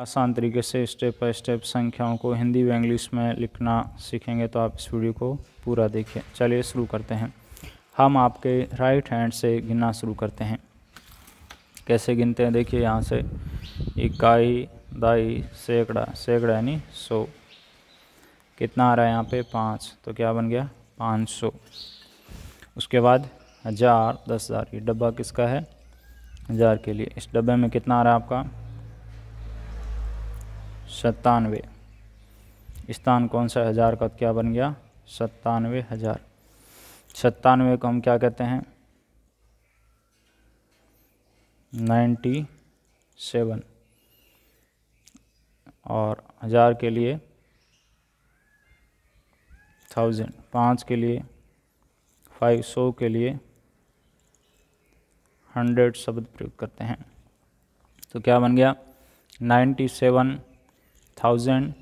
आसान तरीके से स्टेप बाय स्टेप संख्याओं को हिंदी व इंग्लिश में लिखना सीखेंगे तो आप इस वीडियो को पूरा देखिए चलिए शुरू करते हैं हम आपके राइट हैंड से गिनना शुरू करते हैं कैसे गिनते हैं देखिए यहाँ से इकाई दाई सैकड़ा सैकड़ा यानी सौ कितना आ रहा है यहाँ पे पाँच तो क्या बन गया पाँच सौ उसके बाद हज़ार दस हज़ार ये डब्बा किसका है हज़ार के लिए इस डब्बे में कितना आ रहा है आपका सत्तानवे स्थान कौन सा हज़ार का तो क्या बन गया सत्तानवे हज़ार सत्तानवे को हम क्या कहते हैं नाइन्टी सेवन और हज़ार के लिए थाउजेंड पाँच के लिए फाइव सौ के लिए हंड्रेड शब्द प्रयोग करते हैं तो क्या बन गया नाइन्टी सेवन 1500